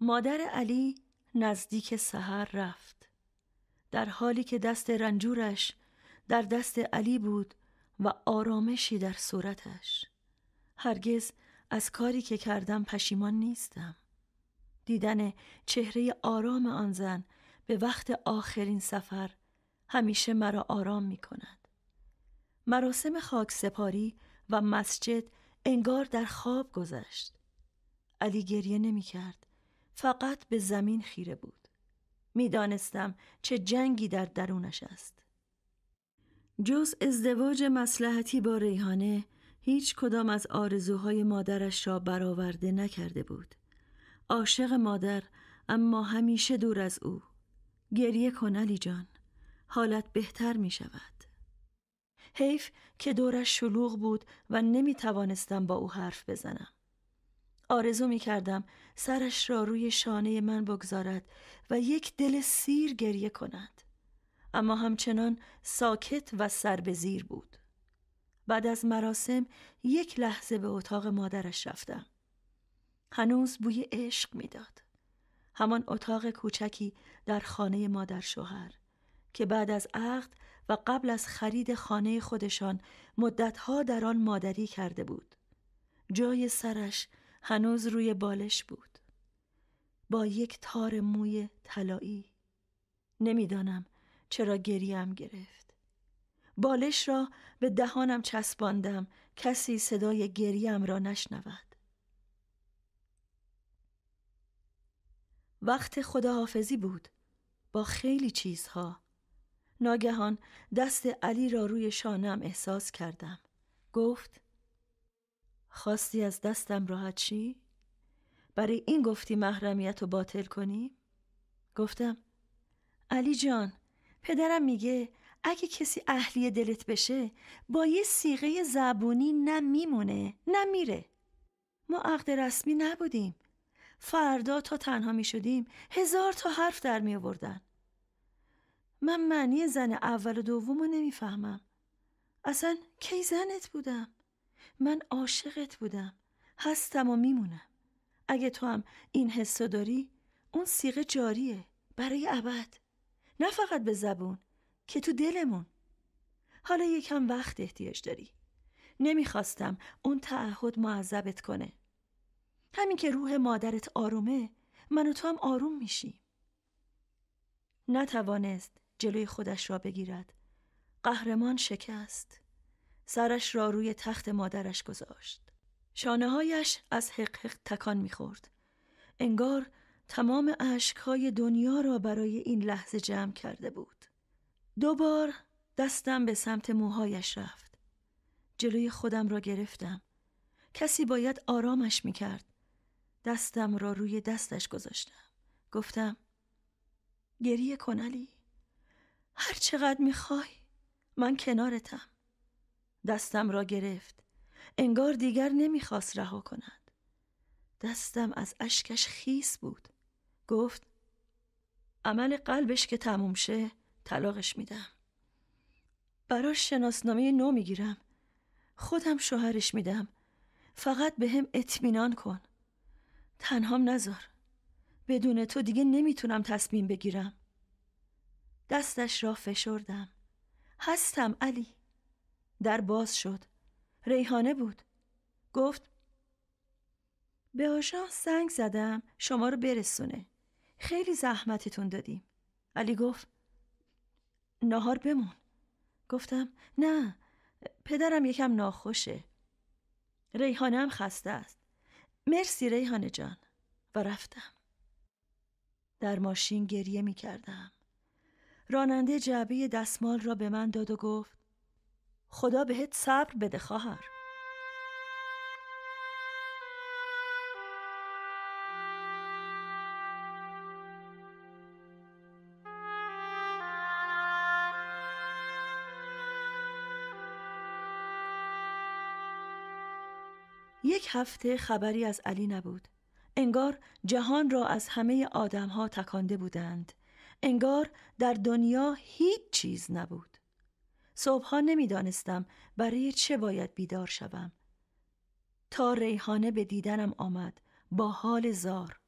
مادر علی نزدیک سحر رفت در حالی که دست رنجورش در دست علی بود و آرامشی در صورتش هرگز از کاری که کردم پشیمان نیستم دیدن چهره آرام آن زن به وقت آخرین سفر همیشه مرا آرام می کند مراسم خاک سپاری و مسجد انگار در خواب گذشت علی گریه نمی کرد فقط به زمین خیره بود میدانستم چه جنگی در درونش است جز ازدواج مسلحتی با ریحانه هیچ کدام از آرزوهای مادرش را برآورده نکرده بود عاشق مادر اما همیشه دور از او گریه کن علی جان حالت بهتر می شود حیف که دورش شلوغ بود و نمی توانستم با او حرف بزنم آرزو می کردم سرش را روی شانه من بگذارد و یک دل سیر گریه کند اما همچنان ساکت و سر به زیر بود بعد از مراسم یک لحظه به اتاق مادرش رفتم هنوز بوی عشق میداد همان اتاق کوچکی در خانه مادر شوهر که بعد از عقد و قبل از خرید خانه خودشان مدتها در آن مادری کرده بود جای سرش هنوز روی بالش بود با یک تار موی طلایی نمیدانم چرا گریم گرفت بالش را به دهانم چسباندم کسی صدای گریم را نشنود وقت خداحافظی بود با خیلی چیزها ناگهان دست علی را روی شانم احساس کردم گفت خواستی از دستم راحت شی؟ برای این گفتی محرمیت رو باطل کنی؟ گفتم علی جان پدرم میگه اگه کسی اهلی دلت بشه با یه سیغه زبونی نه میمونه نه میره ما عقد رسمی نبودیم فردا تا تنها می شدیم هزار تا حرف در می من معنی زن اول و دوم رو نمیفهمم اصلا کی زنت بودم من عاشقت بودم هستم و میمونم اگه تو هم این حسو داری اون سیغه جاریه برای ابد نه فقط به زبون که تو دلمون حالا یکم وقت احتیاج داری نمیخواستم اون تعهد معذبت کنه همین که روح مادرت آرومه من و تو هم آروم میشیم نتوانست جلوی خودش را بگیرد قهرمان شکست سرش را روی تخت مادرش گذاشت. شانه هایش از حق حق تکان میخورد. انگار تمام عشقهای دنیا را برای این لحظه جمع کرده بود. دوبار دستم به سمت موهایش رفت. جلوی خودم را گرفتم. کسی باید آرامش میکرد. دستم را روی دستش گذاشتم. گفتم گریه کن هر چقدر میخوای من کنارتم. دستم را گرفت انگار دیگر نمیخواست رها کند دستم از اشکش خیس بود گفت عمل قلبش که تموم شه طلاقش میدم براش شناسنامه نو میگیرم خودم شوهرش میدم فقط به هم اطمینان کن تنهام نذار بدون تو دیگه نمیتونم تصمیم بگیرم دستش را فشردم هستم علی در باز شد ریحانه بود گفت به آژانس سنگ زدم شما رو برسونه خیلی زحمتتون دادیم علی گفت نهار بمون گفتم نه پدرم یکم ناخوشه ریحانه هم خسته است مرسی ریحانه جان و رفتم در ماشین گریه می کردم راننده جعبه دستمال را به من داد و گفت خدا بهت صبر بده خواهر یک هفته خبری از علی نبود انگار جهان را از همه ها تکانده بودند انگار در دنیا هیچ چیز نبود صبحها نمیدانستم برای چه باید بیدار شوم تا ریحانه به دیدنم آمد با حال زار